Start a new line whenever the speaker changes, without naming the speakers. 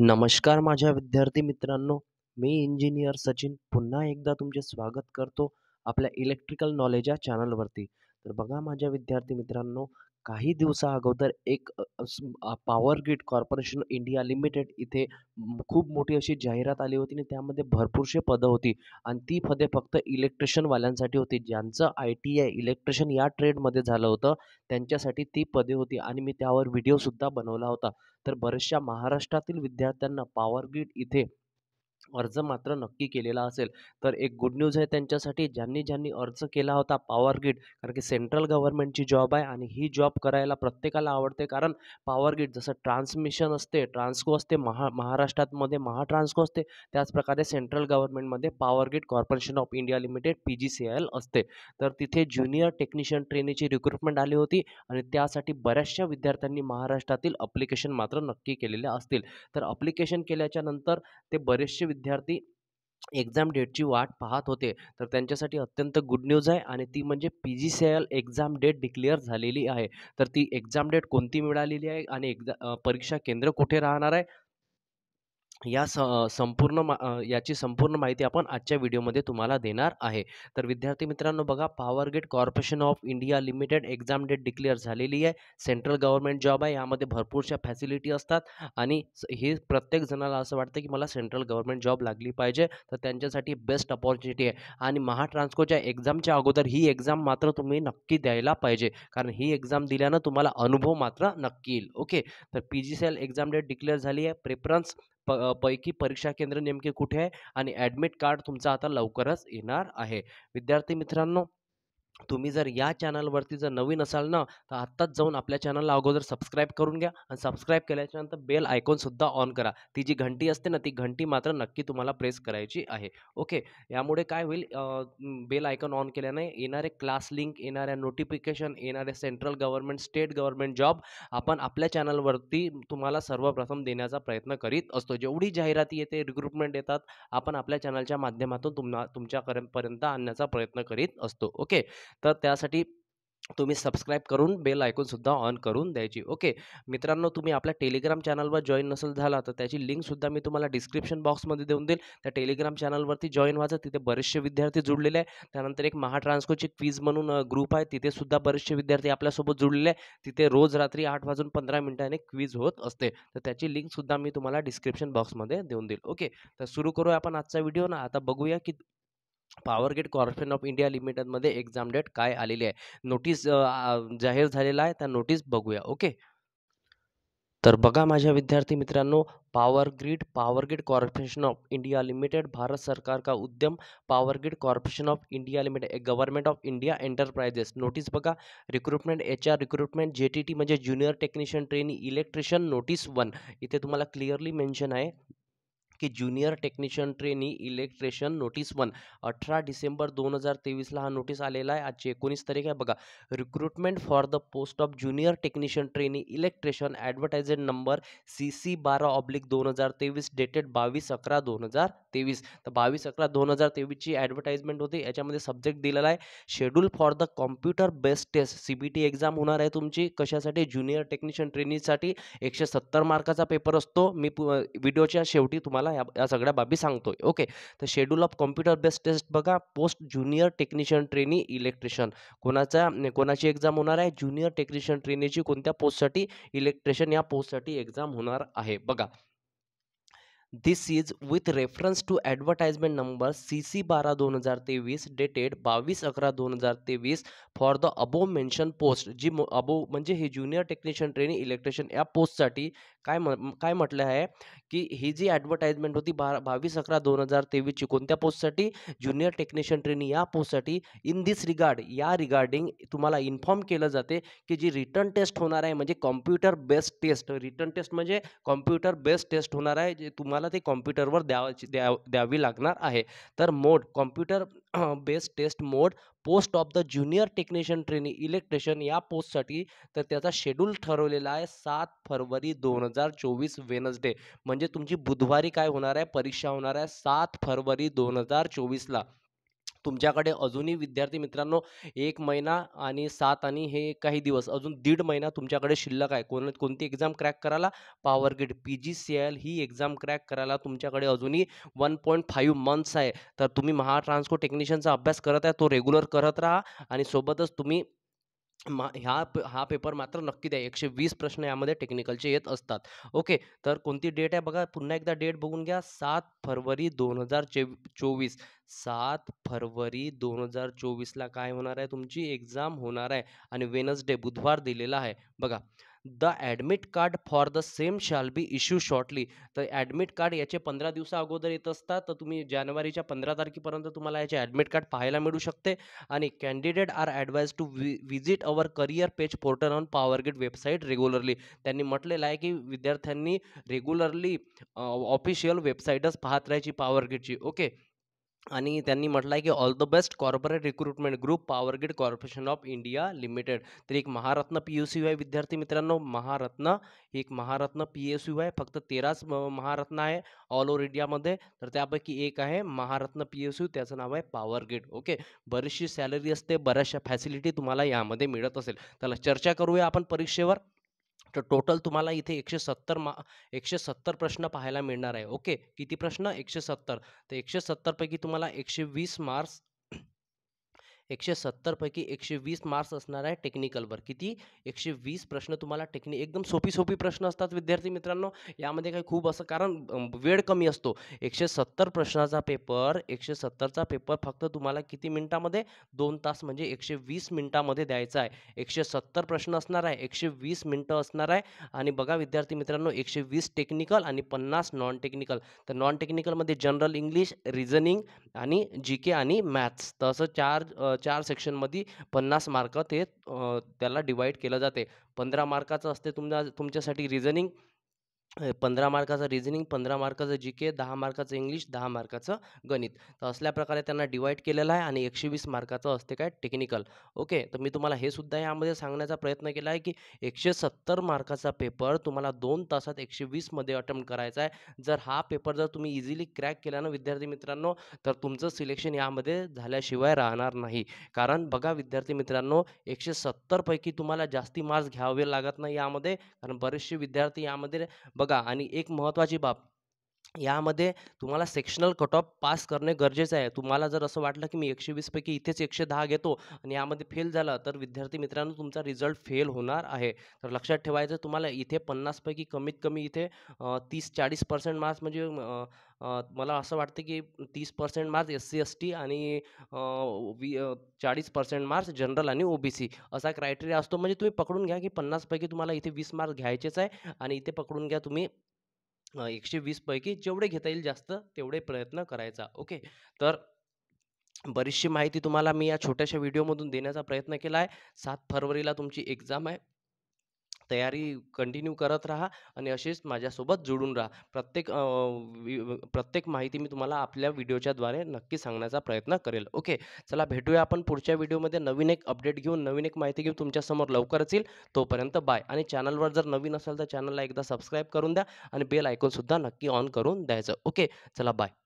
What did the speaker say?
नमस्कार माझ्या विद्यार्थी मित्रांनो मी इंजिनियर सचिन पुन्हा एकदा तुमचे स्वागत करतो आपल्या इलेक्ट्रिकल नॉलेज या चॅनलवरती तर बघा माझ्या विद्यार्थी मित्रांनो काही दिवसा अगोदर एक power grid corporation India limited इथे खूप मोठी अशी जाहिरात आली होती आणि त्यामध्ये भरपूरशी पदं होती आणि ती पदे फक्त इलेक्ट्रिशियनवाल्यांसाठी होती ज्यांचं आय टी आय इलेक्ट्रिशियन या ट्रेडमध्ये झालं होतं त्यांच्यासाठी ती पदे होती आणि मी त्यावर व्हिडिओसुद्धा बनवला होता तर बऱ्याचशा महाराष्ट्रातील विद्यार्थ्यांना पॉवर ग्रीड इथे अर्ज मात्र नक्की केलेला असेल तर एक गुड न्यूज आहे त्यांच्यासाठी ज्यांनी ज्यांनी अर्ज केला होता पॉवर ग्रीड कारण की सेंट्रल गव्हर्नमेंटची जॉब आहे आणि ही जॉब करायला प्रत्येकाला आवडते कारण पॉवर ग्रीड जसं ट्रान्समिशन असते ट्रान्सको असते महा महाराष्ट्रातमध्ये महाट्रान्सको असते त्याचप्रकारे सेंट्रल गव्हर्नमेंटमध्ये power grid corporation of India limited P G C L असते तर तिथे ज्युनियर टेक्निशियन ट्रेनीची रिक्रुटमेंट आली होती आणि त्यासाठी बऱ्याचशा विद्यार्थ्यांनी महाराष्ट्रातील अप्लिकेशन मात्र नक्की केलेले असतील तर अप्लिकेशन केल्याच्यानंतर ते बरेचसे विद्यार्थी एक्झाम डेटची वाट पाहत होते तर त्यांच्यासाठी अत्यंत गुड न्यूज आहे आणि ती म्हणजे P G C L exam date declare झालेली आहे तर ती एक्झाम डेट कोणती मिळालेली आहे आणि एक्झा परीक्षा केंद्र कुठे राहणार आहे या स संपूर्ण मा याची संपूर्ण माहिती आपण आजच्या व्हिडिओमध्ये तुम्हाला देणार आहे तर विद्यार्थी मित्रांनो बघा gate corporation of India limited exam date declare झालेली आहे सेंट्रल गव्हर्नमेंट जॉब आहे यामध्ये भरपूरशा फॅसिलिटी असतात आणि हे प्रत्येक जणाला असं वाटतं की मला सेंट्रल गव्हर्नमेंट जॉब लागली पाहिजे तर त्यांच्यासाठी बेस्ट अपॉर्च्युनिटी आहे आणि महाट्रान्सकोच्या एक्झामच्या अगोदर ही एक्झाम मात्र तुम्ही नक्की द्यायला पाहिजे कारण ही एक्झाम दिल्यानं तुम्हाला अनुभव मात्र नक्की येईल ओके तर P G C L exam date declare झाली आहे प्रेफरन्स प पैकी परीक्षा केंद्र नेमके कुठे आहे आणि ॲडमिट कार्ड तुमचं आता लवकरच येणार आहे विद्यार्थी मित्रांनो तुम्ही जर या चॅनलवरती जर नवीन असाल ना तर आत्ताच जाऊन आपल्या चॅनलला अगोदर सबस्क्राईब करून घ्या आणि सबस्क्राईब केल्याच्यानंतर बेल आयकॉनसुद्धा ऑन करा ती जी घंटी असते ना ती घंटी मात्र नक्की तुम्हाला प्रेस करायची आहे ओके यामुळे काय होईल बेल आयकॉन ऑन केल्याने येणारे क्लास लिंक येणाऱ्या नोटिफिकेशन येणारे central government state government job आपण आपल्या चॅनलवरती तुम्हाला सर्वप्रथम देण्याचा प्रयत्न करीत असतो जेवढी जाहिराती येते रिक्रुटमेंट येतात आपण आपल्या चॅनलच्या माध्यमातून तुम्हा तुमच्यापर्यंत आणण्याचा प्रयत्न करीत असतो ओके तर त्यासाठी तुम्ही सबस्क्राईब करून बेल ऐकूनसुद्धा ऑन करून द्यायची ओके मित्रांनो तुम्ही आपल्या टेलिग्राम चॅनलवर जॉईन नसेल झाला तर त्याची लिंकसुद्धा मी तुम्हाला डिस्क्रिप्शन बॉक्समध्ये देऊन देईल त्या टेलिग्राम चॅनलवरती जॉईन व्हायचं तिथे बरेचसे विद्यार्थी जुळलेले आहे त्यानंतर एक महाट्रान्सकोची क्वीज म्हणून ग्रुप आहे तिथेसुद्धा बरेचसे विद्यार्थी आपल्यासोबत जुळलेले आहे तिथे रोज रात्री आठ वाजून पंधरा मिनिटाने क्वीज होत असते तर त्याची लिंकसुद्धा मी तुम्हाला डिस्क्रिप्शन बॉक्समध्ये देऊन देईल ओके तर सुरू करूया आपण आजचा व्हिडिओ ना आता बघूया की पॉवरगेट कॉर्पोरेशन ऑफ इंडिया लिमिटेडमध्ये एक्झाम डेट काय आलेली आहे नोटीस जाहीर झालेला आहे त्या नोटीस बघूया ओके तर बघा माझ्या विद्यार्थी मित्रांनो power grid power grid corporation of India limited Bharat सरकार का उद्यम power grid corporation of India limited government of India enterprises notice बघा recruitment H R recruitment J T T म्हणजे junior technician training electrician notice one इथे तुम्हाला clearly mention आहे की junior technician trainee electrician notice one अठरा December दोन हजार तेवीसला हा नोटीस आलेला आहे आजची एकोणीस तारीख आहे बघा recruitment for the post of junior technician trainee electrician advertised number C C बारा ऑब्लिक दोन हजार तेवीस डेटेड बावीस अकरा दोन हजार तेवीस तर बावीस अकरा दोन हजार तेवीसची ॲडव्हर्टाइजमेंट होती याच्यामध्ये सब्जेक्ट दिलेला आहे schedule for the computer based test C B T exam होणार आहे तुमची कशासाठी ज्युनियर टेक्निशियन ट्रेनिंगसाठी एकशे सत्तर मार्काचा पेपर असतो मी व्हिडिओच्या शेवटी तुम्हाला तुम्हाला या या सगळ्या बाबी सांगतो ओके तर schedule of computer based test बघा post junior technician trainee electrician कोणाचा कोणाची एक्झाम होणार आहे ज्युनियर टेक्निशियन ट्रेनीची कोणत्या पोस्टसाठी इलेक्ट्रिशियन या पोस्टसाठी एक्झाम होणार आहे बघा this is with reference to advertisement number C C बारा दोन हजार तेवीस डेटेड बावीस अकरा दोन हजार तेवीस for the above mention post जी अबो म्हणजे हे ज्युनियर टेक्निशियन ट्रेनिंग इलेक्ट्रिशियन या पोस्टसाठी काय म काय म्हटलं आहे की ही जी ॲडव्हर्टाईजमेंट होती बा बावीस अकरा दोन हजार तेवीसची कोणत्या पोस्टसाठी ज्युनियर टेक्निशियन ट्रेनिंग या पोस्टसाठी इन दिस रिगार्ड या रिगार्डिंग तुम्हाला इन्फॉर्म केलं जाते की जी रिटर्न टेस्ट होणार आहे म्हणजे computer based test written test म्हणजे कॉम्प्युटर बेस्ड टेस्ट होणार आहे जे तुम्हाला ते कॉम्प्युटरवर द्यावा द्या द्यावी लागणार आहे तर mode computer based test mode post of the junior technician training electrician या पोस्टसाठी तर त्याचा शेड्यूल ठरवलेला आहे सात फरवरी दोन हजार चोवीस वेनसडे म्हणजे तुमची बुधवारी काय होणार आहे परीक्षा होणार आहे सात फरवरी दोन हजार चोवीसला तुमच्याकडे अजूनही विद्यार्थी मित्रांनो एक महिना आणि सात आणि हे काही दिवस अजून दीड महिना तुमच्याकडे शिल्लक आहे कोण कोणती एक्झाम क्रॅक करायला power grid P G C L ही एक्झाम क्रॅक करायला तुमच्याकडे अजूनही वन पॉईंट फाईव्ह मंथ्स आहे तर तुम्ही महाट्रान्सपोर्ट टेक्निशियनचा अभ्यास करत आहे तो रेग्युलर करत राहा आणि सोबतच तुम्ही मा ह्या हा पेपर मात्र नक्की द्या एकशे वीस प्रश्न यामध्ये टेक्निकलचे येत असतात ओके तर कोणती डेट आहे बघा पुन्हा एकदा डेट बघून घ्या सात फरवरी दोन हजार चे चोवीस सात फरवरी दोन हजार चोवीसला काय होणार आहे तुमची एक्झाम होणार आहे आणि वेनसडे बुधवार दिलेला आहे बघा the admit card for the same shall be issue shortly तर ॲडमिट कार्ड याचे पंधरा दिवसा अगोदर येत असतात तर तुम्ही जानेवारीच्या पंधरा तारखेपर्यंत तुम्हाला याचे ॲडमिट कार्ड पाहायला मिळू शकते आणि कॅन्डिडेट आर ॲडवाइज टू वि visit our career page portal on power grid website regularly त्यांनी म्हटलेलं आहे की विद्यार्थ्यांनी रेग्युलरली ऑफिशियल वेबसाईटच पाहत राहायची पॉवरगेटची ओके आणि त्यांनी म्हटलं आहे की all the best corporate recruitment group power grid corporation of India limited तर एक महारत्न पी यू सी विद्यार्थी मित्रांनो महारत्न एक महारत्न पी एस यू आहे फक्त तेराच महारत्न आहे ऑल ओव्हर इंडियामध्ये तर त्यापैकी एक आहे महारत्न पी एस यू त्याचं नाव आहे पॉवरग्रिड ओके बरीचशी सॅलरी असते बऱ्याचशा फॅसिलिटी तुम्हाला यामध्ये मिळत असेल त्याला चर्चा करूया आपण परीक्षेवर तर टोटल तुम्हाला इथे एकशे सत्तर मा एकशे सत्तर प्रश्न पाहायला मिळणार आहे ओके किती प्रश्न एकशे सत्तर तर एकशे सत्तरपैकी तुम्हाला एकशे वीस मार्क्स एकशे सत्तरपैकी एकशे वीस मार्क्स असणार आहे टेक्निकलवर किती एकशे वीस प्रश्न तुम्हाला टेक्निक एकदम सोपी सोपी प्रश्न असतात विद्यार्थी मित्रांनो यामध्ये काही खूप असं कारण वेळ कमी असतो एकशे सत्तर प्रश्नाचा पेपर एकशे सत्तरचा पेपर फक्त तुम्हाला किती मिनटामध्ये दोन तास म्हणजे एकशे वीस मिनटामध्ये द्यायचा आहे एकशे सत्तर प्रश्न असणार आहे एकशे वीस मिनटं असणार आहे आणि बघा विद्यार्थी मित्रांनो एकशे वीस टेक्निकल आणि पन्नास नॉन टेक्निकल तर नॉन टेक्निकलमध्ये जनरल इंग्लिश रिझनिंग आणि जी के आणि मॅथ्स तसं चार चार सेक्शनमध्ये पन्नास मार्क ते त्याला डिवाईड केलं जाते पंधरा मार्काचं असते तुमच्या तुमच्यासाठी रिझनिंग पंधरा मार्काचं रिझनिंग पंधरा मार्काचं जी के दहा मार्काचं इंग्लिश दहा मार्काचं गणित तर असल्या प्रकारे त्यांना डिवाईड केलेलं आहे आणि एकशे वीस मार्काचं असते काय टेक्निकल ओके तर मी तुम्हाला हे सुद्धा यामध्ये सांगण्याचा प्रयत्न केला आहे की एकशे सत्तर मार्काचा पेपर तुम्हाला दोन तासात एकशे वीसमध्ये अटेम्प्ट करायचा आहे जर हा पेपर जर तुम्ही इझिली क्रॅक केला ना विद्यार्थी मित्रांनो तर तुमचं सिलेक्शन यामध्ये झाल्याशिवाय राहणार नाही कारण बघा विद्यार्थी मित्रांनो एकशे सत्तरपैकी तुम्हाला जास्ती मार्क्स घ्यावे लागत नाही यामध्ये कारण बरेचसे विद्यार्थी यामध्ये बघा आणि एक महत्त्वाची बाब यामध्ये तुम्हाला सेक्शनल कट ऑफ पास करणे गरजेचं आहे तुम्हाला जर असं वाटलं की मी एकशे वीसपैकी इथेच एकशे दहा घेतो आणि यामध्ये फेल झालं तर विद्यार्थी मित्रांनो तुमचा रिझल्ट फेल होणार आहे तर लक्षात ठेवायचं तुम्हाला इथे पन्नासपैकी कमीत कमी इथे तीस चाळीस पर्सेंट मार्क्स म्हणजे मला असं वाटतं की तीस percent marks S C S T आणि वी चाळीस पर्सेंट मार्क्स जनरल आणि ओबीसी असा क्रायटेरिया असतो म्हणजे तुम्ही पकडून घ्या की पन्नासपैकी तुम्हाला इथे वीस मार्क्स घ्यायचेच आहे आणि इथे पकडून घ्या तुम्ही एकशे वीसपैकी जेवढे घेता येईल जास्त तेवढे प्रयत्न करायचा ओके तर बरीचशी माहिती तुम्हाला मी या छोट्याशा व्हिडिओमधून देण्याचा प्रयत्न केला आहे सात फरवरीला तुमची एक्झाम आहे तयारी कंटिन्यू करत राहा आणि असेच माझ्यासोबत जोडून राहा प्रत्येक प्रत्येक माहिती मी तुम्हाला आपल्या व्हिडिओच्याद्वारे नक्की सांगण्याचा प्रयत्न करेल ओके चला भेटूया आपण पुढच्या व्हिडिओमध्ये नवीन एक अपडेट घेऊन नवीन एक माहिती घेऊन तुमच्यासमोर लवकरच येईल तोपर्यंत बाय आणि चॅनलवर जर नवीन असेल तर चॅनलला एकदा सबस्क्राईब करून द्या आणि बेल ऐकूनसुद्धा नक्की ऑन करून द्यायचं ओके चला बाय